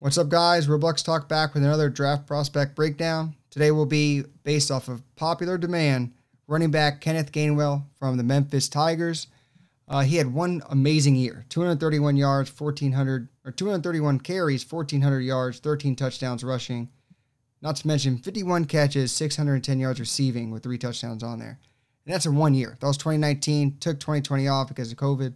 What's up, guys? Robux Talk back with another draft prospect breakdown. Today will be based off of popular demand running back Kenneth Gainwell from the Memphis Tigers. Uh, he had one amazing year 231 yards, 1,400 or 231 carries, 1,400 yards, 13 touchdowns rushing. Not to mention 51 catches, 610 yards receiving with three touchdowns on there. And that's in one year. That was 2019, took 2020 off because of COVID.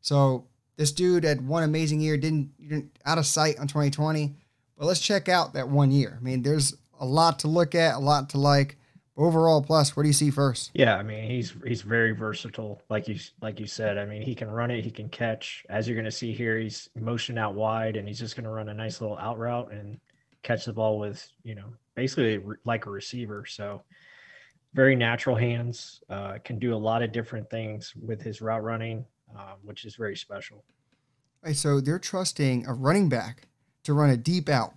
So this dude had one amazing year, didn't, didn't out of sight on 2020. But let's check out that one year. I mean, there's a lot to look at, a lot to like. Overall, plus, what do you see first? Yeah, I mean, he's he's very versatile, like you like you said. I mean, he can run it, he can catch. As you're going to see here, he's motion out wide, and he's just going to run a nice little out route and catch the ball with you know basically like a receiver. So very natural hands, uh, can do a lot of different things with his route running um, which is very special. Right, so they're trusting a running back to run a deep out.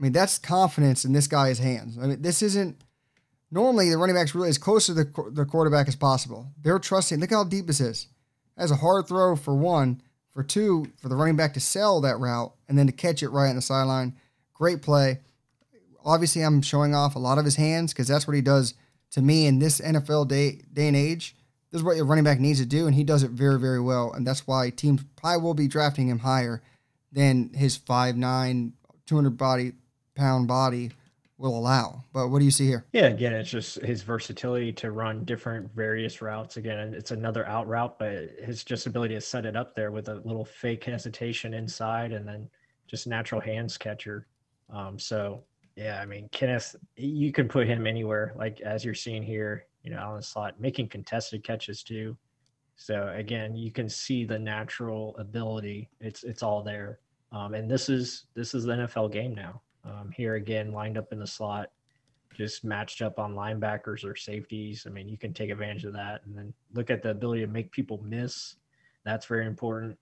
I mean, that's confidence in this guy's hands. I mean, this isn't normally the running back's really as close to the, the quarterback as possible. They're trusting. Look how deep this is. That's a hard throw for one. For two, for the running back to sell that route and then to catch it right on the sideline. Great play. Obviously, I'm showing off a lot of his hands because that's what he does to me in this NFL day day and age this is what your running back needs to do, and he does it very, very well. And that's why teams probably will be drafting him higher than his 5'9, 200 body pound body will allow. But what do you see here? Yeah, again, it's just his versatility to run different various routes. Again, it's another out route, but his just ability to set it up there with a little fake hesitation inside and then just natural hands catcher. Um, so yeah, I mean, Kenneth, you can put him anywhere, like as you're seeing here you know, out the slot, making contested catches too. So again, you can see the natural ability. It's it's all there. Um, and this is this is the NFL game now. Um, here again, lined up in the slot, just matched up on linebackers or safeties. I mean, you can take advantage of that, and then look at the ability to make people miss. That's very important.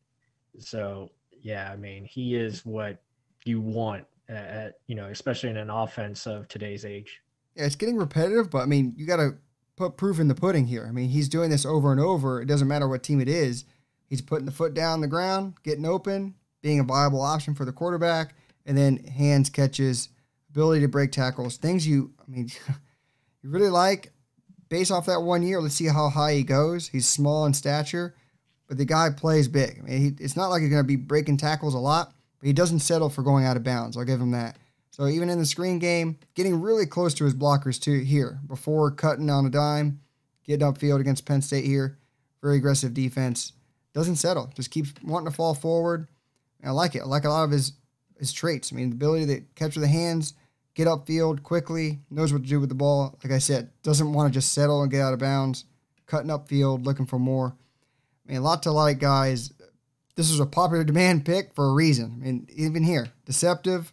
So yeah, I mean, he is what you want at uh, uh, you know, especially in an offense of today's age. Yeah, it's getting repetitive, but I mean, you got to put proof in the pudding here. I mean, he's doing this over and over. It doesn't matter what team it is. He's putting the foot down the ground, getting open, being a viable option for the quarterback, and then hands, catches, ability to break tackles, things you, I mean, you really like. Based off that one year, let's see how high he goes. He's small in stature, but the guy plays big. I mean, he, it's not like he's going to be breaking tackles a lot, but he doesn't settle for going out of bounds. I'll give him that. So even in the screen game, getting really close to his blockers too here before cutting on a dime, getting upfield against Penn State here. Very aggressive defense. Doesn't settle. Just keeps wanting to fall forward. And I like it. I like a lot of his his traits. I mean, the ability to capture the hands, get upfield quickly, knows what to do with the ball. Like I said, doesn't want to just settle and get out of bounds. Cutting upfield, looking for more. I mean, a lot to like guys. This was a popular demand pick for a reason. I mean, even here, deceptive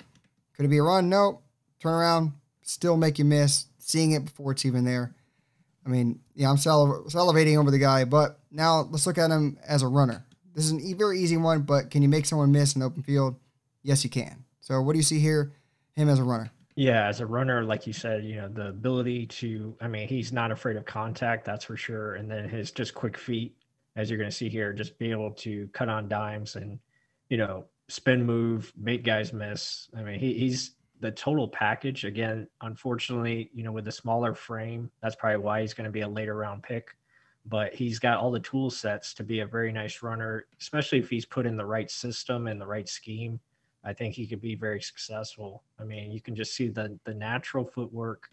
could it be a run? No. Turn around, still make you miss, seeing it before it's even there. I mean, yeah, I'm saliv- salivating over the guy, but now let's look at him as a runner. This is a e- very easy one, but can you make someone miss an open field? Yes, you can. So, what do you see here? Him as a runner. Yeah, as a runner, like you said, you know, the ability to, I mean, he's not afraid of contact, that's for sure. And then his just quick feet, as you're going to see here, just be able to cut on dimes and, you know, spin move, make guys miss. I mean, he, he's the total package. Again, unfortunately, you know, with the smaller frame, that's probably why he's going to be a later round pick. But he's got all the tool sets to be a very nice runner, especially if he's put in the right system and the right scheme. I think he could be very successful. I mean, you can just see the the natural footwork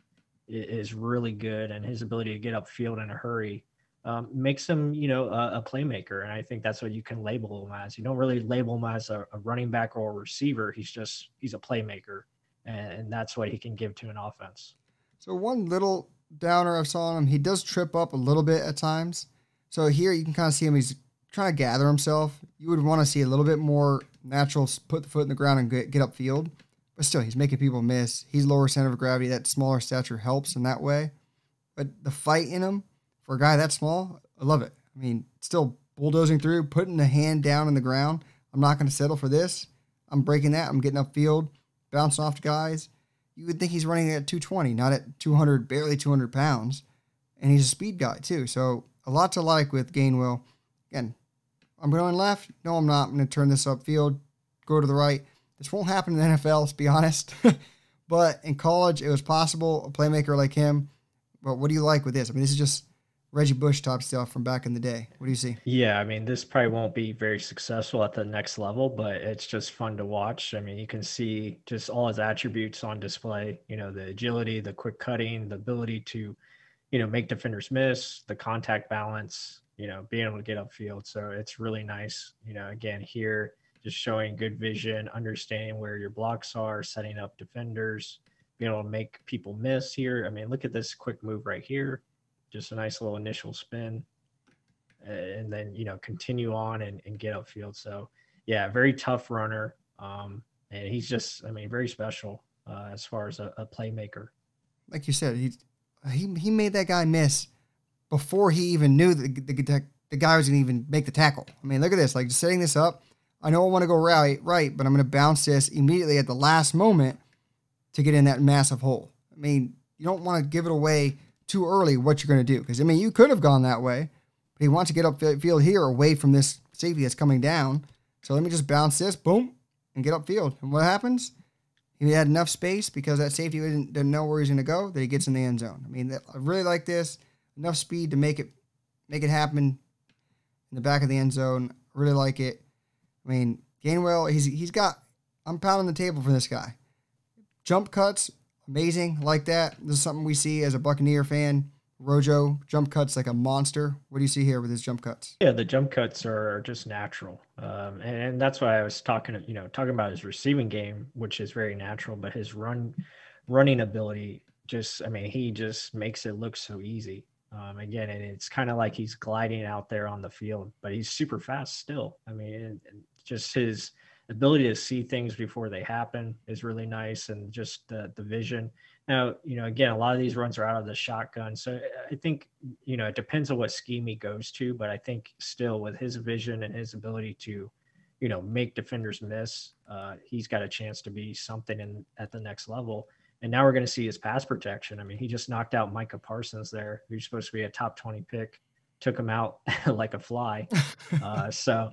is really good, and his ability to get upfield in a hurry um, makes him, you know, a, a, playmaker. And I think that's what you can label him as. You don't really label him as a, a running back or a receiver. He's just he's a playmaker, and, and, that's what he can give to an offense. So one little downer I saw on him, he does trip up a little bit at times. So here you can kind of see him. He's trying to gather himself. You would want to see a little bit more natural, put the foot in the ground and get, get upfield. But still, he's making people miss. He's lower center of gravity. That smaller stature helps in that way. But the fight in him for a guy that small, I love it. I mean, still bulldozing through, putting the hand down in the ground. I'm not going to settle for this. I'm breaking that. I'm getting upfield, bouncing off guys. You would think he's running at 220, not at 200, barely 200 pounds. And he's a speed guy, too. So a lot to like with Gainwell. Again, I'm going left. No, I'm not. I'm going to turn this upfield, go to the right. This won't happen in the NFL, let's be honest. but in college, it was possible. A playmaker like him. But what do you like with this? I mean, this is just Reggie Bush type stuff from back in the day. What do you see? Yeah, I mean, this probably won't be very successful at the next level, but it's just fun to watch. I mean, you can see just all his attributes on display. You know, the agility, the quick cutting, the ability to, you know, make defenders miss, the contact balance. You know, being able to get upfield. So it's really nice. You know, again here, just showing good vision, understanding where your blocks are, setting up defenders, being able to make people miss here. I mean, look at this quick move right here just a nice little initial spin and then you know continue on and, and get upfield so yeah very tough runner um, and he's just i mean very special uh, as far as a, a, playmaker like you said he, he he made that guy miss before he even knew the, the, the guy was going to even make the tackle i mean look at this like just setting this up i know i want to go right right but i'm going to bounce this immediately at the last moment to get in that massive hole i mean you don't want to give it away too early what you're going to do. Because, I mean, you could have gone that way, but he wants to get up field here away from this safety that's coming down. So let me just bounce this, boom, and get up field. And what happens? He had enough space because that safety didn't, didn't know where he's going to go that he gets in the end zone. I mean, I really like this. Enough speed to make it make it happen in the back of the end zone. Really like it. I mean, Gainwell, he's he's got. I'm pounding the table for this guy. Jump cuts, amazing like that. This is something we see as a Buccaneer fan. Rojo jump cuts like a monster. What do you see here with his jump cuts? Yeah, the jump cuts are just natural, um, and, and, that's why I was talking. You know, talking about his receiving game, which is very natural, but his run, running ability, just I mean, he just makes it look so easy. Um, again, and it's kind of like he's gliding out there on the field, but he's super fast still. I mean, and, and just his ability to see things before they happen is really nice and just the, the vision now you know again a lot of these runs are out of the shotgun so i think you know it depends on what scheme he goes to but i think still with his vision and his ability to you know make defenders miss uh, he's got a chance to be something in at the next level and now we're going to see his pass protection i mean he just knocked out micah parsons there who's supposed to be a top 20 pick took him out like a fly uh, so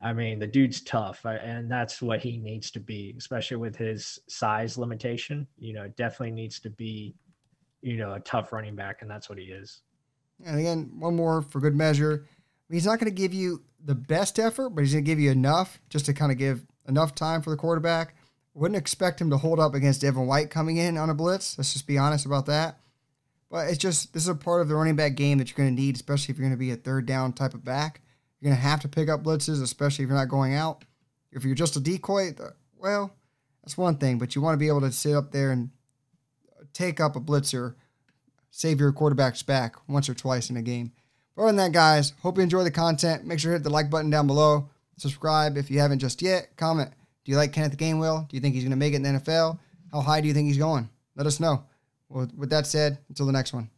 I mean, the dude's tough, uh, and that's what he needs to be, especially with his size limitation. You know, definitely needs to be, you know, a tough running back, and that's what he is. And again, one more for good measure. He's not going to give you the best effort, but he's going to give you enough just to kind of give enough time for the quarterback. Wouldn't expect him to hold up against Devin White coming in on a blitz. Let's just be honest about that. But it's just this is a part of the running back game that you're going to need, especially if you're going to be a third down type of back. You're going to have to pick up blitzes, especially if you're not going out. If you're just a decoy, well, that's one thing, but you want to be able to sit up there and take up a blitzer, save your quarterback's back once or twice in a game. But other than that, guys, hope you enjoy the content. Make sure to hit the like button down below. Subscribe if you haven't just yet. Comment. Do you like Kenneth Gainwell? Do you think he's going to make it in the NFL? How high do you think he's going? Let us know. Well, with that said, until the next one.